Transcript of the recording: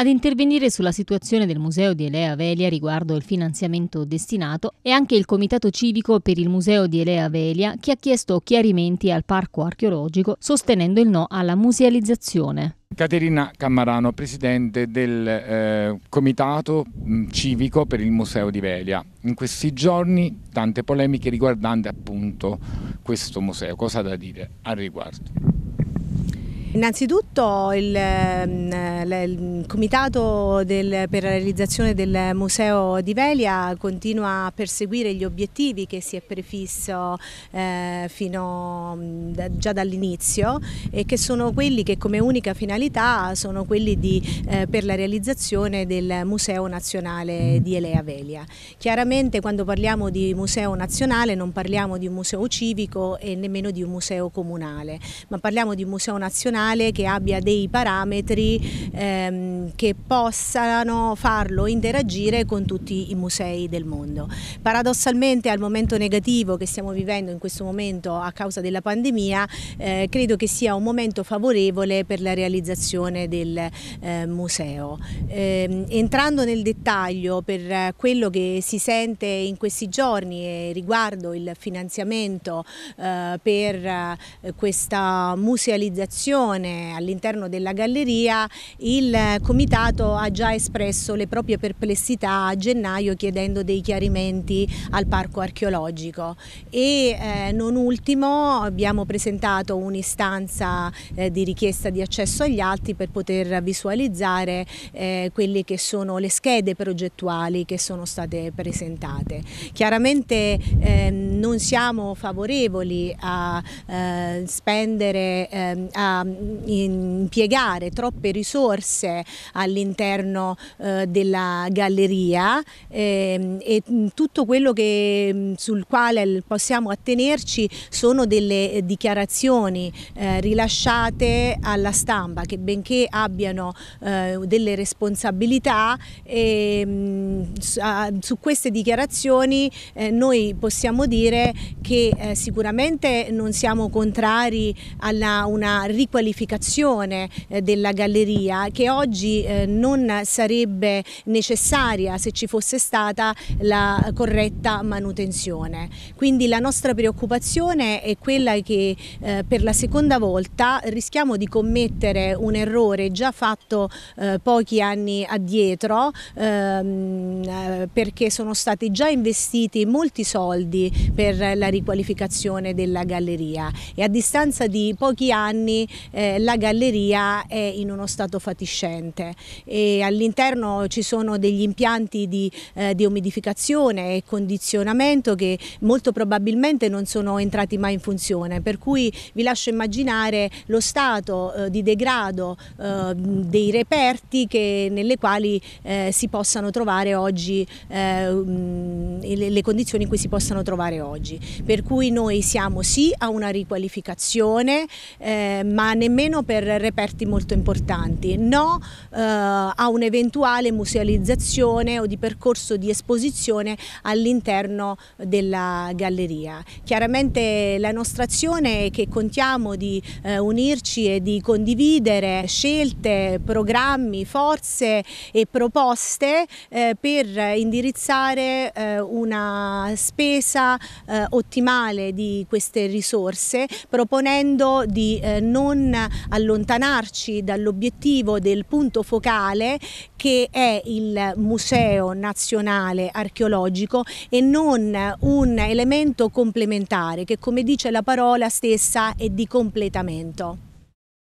Ad intervenire sulla situazione del Museo di Elea Velia riguardo il finanziamento destinato è anche il Comitato Civico per il Museo di Elea Velia che ha chiesto chiarimenti al parco archeologico sostenendo il no alla musealizzazione. Caterina Cammarano, presidente del eh, Comitato mm, Civico per il Museo di Velia. In questi giorni tante polemiche riguardanti appunto questo museo. Cosa da dire al riguardo? Innanzitutto il, ehm, il Comitato del, per la realizzazione del Museo di Velia continua a perseguire gli obiettivi che si è prefisso eh, fino, mm, già dall'inizio e che sono quelli che come unica finalità sono quelli di, eh, per la realizzazione del Museo Nazionale di Elea Velia. Chiaramente quando parliamo di museo nazionale non parliamo di un museo civico e nemmeno di un museo comunale, ma parliamo di un museo nazionale professionale che abbia dei parametri ehm, che possano farlo interagire con tutti i musei del mondo. Paradossalmente al momento negativo che stiamo vivendo in questo momento a causa della pandemia eh, credo che sia un momento favorevole per la realizzazione del eh, museo. Eh, entrando nel dettaglio per eh, quello che si sente in questi giorni riguardo il finanziamento eh, per eh, questa musealizzazione riunione all'interno della galleria il comitato ha già espresso le proprie perplessità a gennaio chiedendo dei chiarimenti al parco archeologico e eh, non ultimo abbiamo presentato un'istanza eh, di richiesta di accesso agli atti per poter visualizzare eh, quelle che sono le schede progettuali che sono state presentate. Chiaramente ehm, non siamo favorevoli a eh, spendere, ehm, a impiegare troppe risorse all'interno eh, della galleria eh, e mm, tutto quello che, mm, sul quale possiamo attenerci sono delle eh, dichiarazioni eh, rilasciate alla stampa che benché abbiano eh, delle responsabilità ehm, su queste dichiarazioni eh, noi possiamo dire che sicuramente non siamo contrari alla una riqualificazione riqualificazione eh, della galleria che oggi eh, non sarebbe necessaria se ci fosse stata la corretta manutenzione. Quindi la nostra preoccupazione è quella che eh, per la seconda volta rischiamo di commettere un errore già fatto pochi anni addietro ehm, perché sono stati già investiti molti soldi per la riqualificazione della galleria e a distanza di pochi anni eh, la galleria è in uno stato fatiscente e all'interno ci sono degli impianti di, eh, di umidificazione e condizionamento che molto probabilmente non sono entrati mai in funzione per cui vi lascio immaginare lo stato eh, di degrado eh, dei reperti che, nelle quali eh, si possano trovare oggi eh, mm, le, le condizioni in cui si possano trovare oggi per cui noi siamo sì a una riqualificazione ma nemmeno nemmeno per reperti molto importanti, no eh, a un'eventuale musealizzazione o di percorso di esposizione all'interno della galleria. Chiaramente la nostra azione è che contiamo di eh, unirci e di condividere scelte, programmi, forze e proposte eh, per indirizzare eh, una spesa eh, ottimale di queste risorse proponendo di eh, non allontanarci dall'obiettivo del punto focale che è il Museo Nazionale Archeologico e non un elemento complementare che come dice la parola stessa è di completamento.